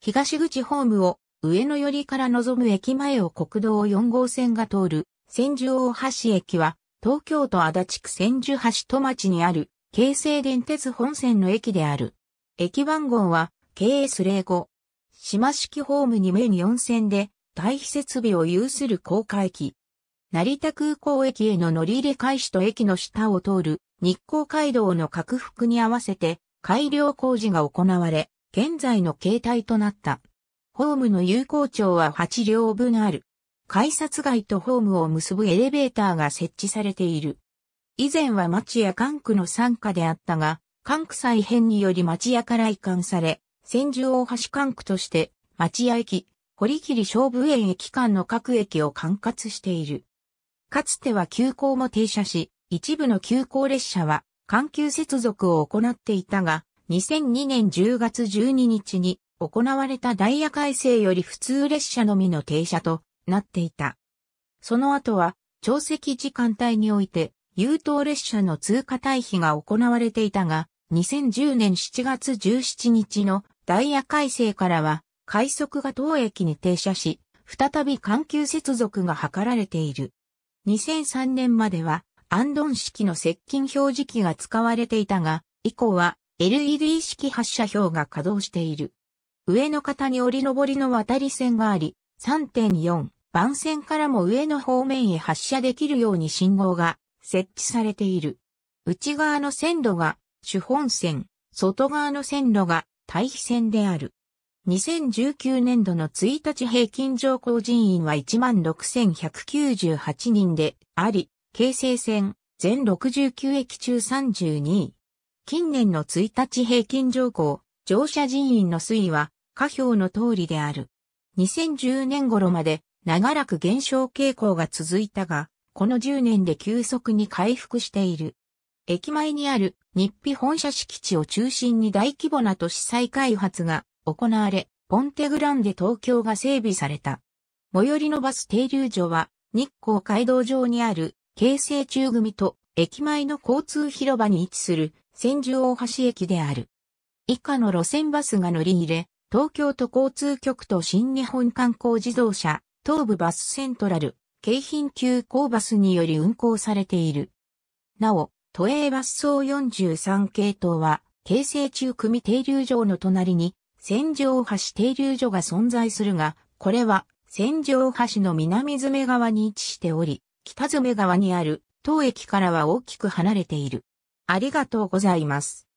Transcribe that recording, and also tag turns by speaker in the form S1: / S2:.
S1: 東口ホームを上野寄りから望む駅前を国道4号線が通る千住大橋駅は東京都足立区千住橋戸町にある京成電鉄本線の駅である。駅番号は KS05。島式ホーム2面4線で対比設備を有する高架駅。成田空港駅への乗り入れ開始と駅の下を通る日光街道の拡幅に合わせて改良工事が行われ、現在の形態となった。ホームの有効長は8両分ある。改札街とホームを結ぶエレベーターが設置されている。以前は町や管区の傘下であったが、管区再編により町屋から移管され、千住大橋管区として町屋駅、堀切勝負園駅間の各駅を管轄している。かつては急行も停車し、一部の急行列車は、環球接続を行っていたが、2002年10月12日に行われたダイヤ改正より普通列車のみの停車となっていた。その後は、長席時間帯において、優等列車の通過退避が行われていたが、2010年7月17日のダイヤ改正からは、快速が当駅に停車し、再び環球接続が図られている。2003年までは、アンドン式の接近表示器が使われていたが、以降は LED 式発射表が稼働している。上の方に折り上りの渡り線があり、3.4番線からも上の方面へ発射できるように信号が設置されている。内側の線路が主本線、外側の線路が対比線である。2019年度の1日平均乗降人員は16,198人であり、京成線全69駅中32位。近年の1日平均乗降、乗車人員の推移は、下表の通りである。2010年頃まで長らく減少傾向が続いたが、この10年で急速に回復している。駅前にある日比本社敷地を中心に大規模な都市再開発が行われ、ポンテグランで東京が整備された。最寄りのバス停留所は日光街道上にある京成中組と駅前の交通広場に位置する千住大橋駅である。以下の路線バスが乗り入れ、東京都交通局と新日本観光自動車、東部バスセントラル、京浜急行バスにより運行されている。なお、都営バス総43系統は、京成中組停留場の隣に、千住大橋停留所が存在するが、これは、千住大橋の南詰川に位置しており、北詰川にある当駅からは大きく離れている。ありがとうございます。